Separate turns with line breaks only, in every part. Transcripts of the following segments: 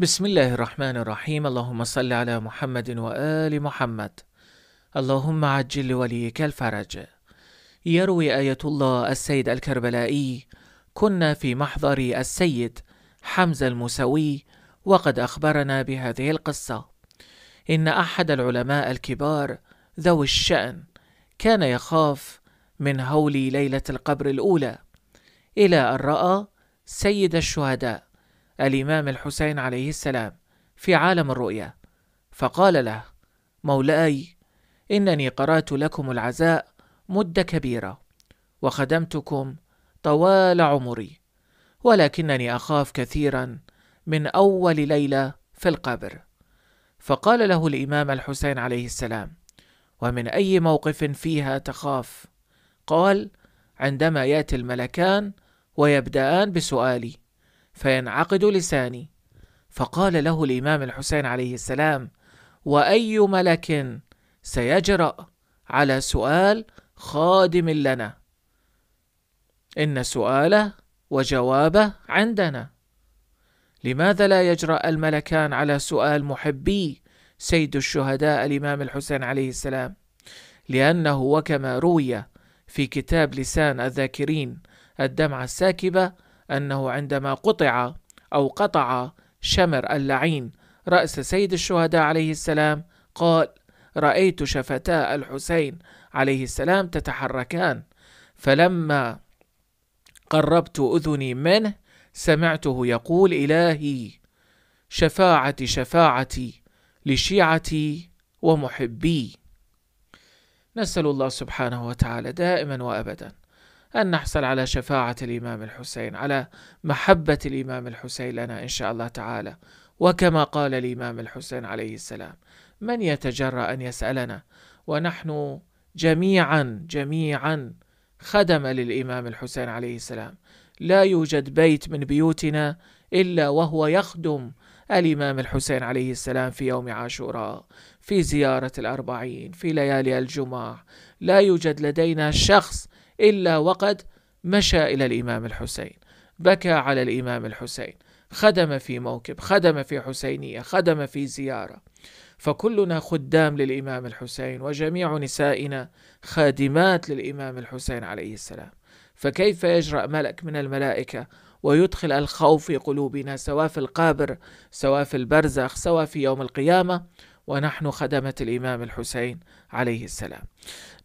بسم الله الرحمن الرحيم اللهم صل على محمد وآل محمد اللهم عجل لوليك الفرج يروي آية الله السيد الكربلائي كنا في محضر السيد حمزة المسوي وقد أخبرنا بهذه القصة إن أحد العلماء الكبار ذوي الشأن كان يخاف من هول ليلة القبر الأولى إلى أن رأى سيد الشهداء الإمام الحسين عليه السلام في عالم الرؤيا فقال له مولاي إنني قرأت لكم العزاء مدة كبيرة وخدمتكم طوال عمري ولكنني أخاف كثيرا من أول ليلة في القبر فقال له الإمام الحسين عليه السلام ومن أي موقف فيها تخاف؟ قال عندما يأتي الملكان ويبدأان بسؤالي فينعقد لساني فقال له الامام الحسين عليه السلام واي ملك سيجرا على سؤال خادم لنا ان سؤاله وجوابه عندنا لماذا لا يجرا الملكان على سؤال محبي سيد الشهداء الامام الحسين عليه السلام لانه وكما روي في كتاب لسان الذاكرين الدمعه الساكبه أنه عندما قطع أو قطع شمر اللعين رأس سيد الشهداء عليه السلام قال رأيت شفتا الحسين عليه السلام تتحركان فلما قربت أذني منه سمعته يقول إلهي شفاعتي شفاعتي لشيعتي ومحبي نسأل الله سبحانه وتعالى دائما وأبدا أن نحصل على شفاعة الإمام الحسين على محبة الإمام الحسين لنا إن شاء الله تعالى وكما قال الإمام الحسين عليه السلام من يتجرأ أن يسألنا ونحن جميعا جميعا خدم للإمام الحسين عليه السلام لا يوجد بيت من بيوتنا إلا وهو يخدم الإمام الحسين عليه السلام في يوم عاشوراء في زيارة الأربعين في ليالي الجمعة لا يوجد لدينا شخص إلا وقد مشى إلى الإمام الحسين بكى على الإمام الحسين خدم في موكب خدم في حسينية خدم في زيارة فكلنا خدام للإمام الحسين وجميع نسائنا خادمات للإمام الحسين عليه السلام فكيف يجرأ ملك من الملائكة ويدخل الخوف في قلوبنا سواء في القابر سواء في البرزخ سواء في يوم القيامة ونحن خدمة الإمام الحسين عليه السلام.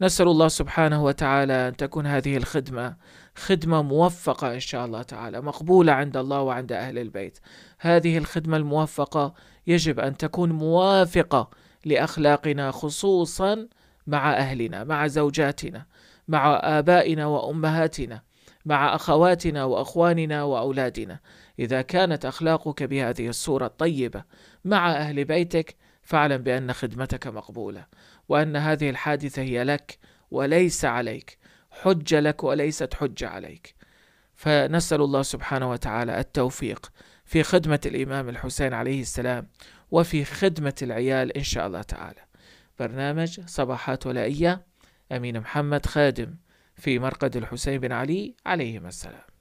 نسأل الله سبحانه وتعالى أن تكون هذه الخدمة خدمة موفقة إن شاء الله تعالى، مقبولة عند الله وعند أهل البيت. هذه الخدمة الموفقة يجب أن تكون موافقة لأخلاقنا خصوصا مع أهلنا، مع زوجاتنا، مع آبائنا وأمهاتنا. مع اخواتنا واخواننا واولادنا اذا كانت اخلاقك بهذه الصوره الطيبه مع اهل بيتك فاعلم بأن خدمتك مقبولة وأن هذه الحادثة هي لك وليس عليك حجة لك وليست حجة عليك فنسأل الله سبحانه وتعالى التوفيق في خدمة الإمام الحسين عليه السلام وفي خدمة العيال إن شاء الله تعالى برنامج صباحات ولائية أمين محمد خادم في مرقد الحسين بن علي عليهما السلام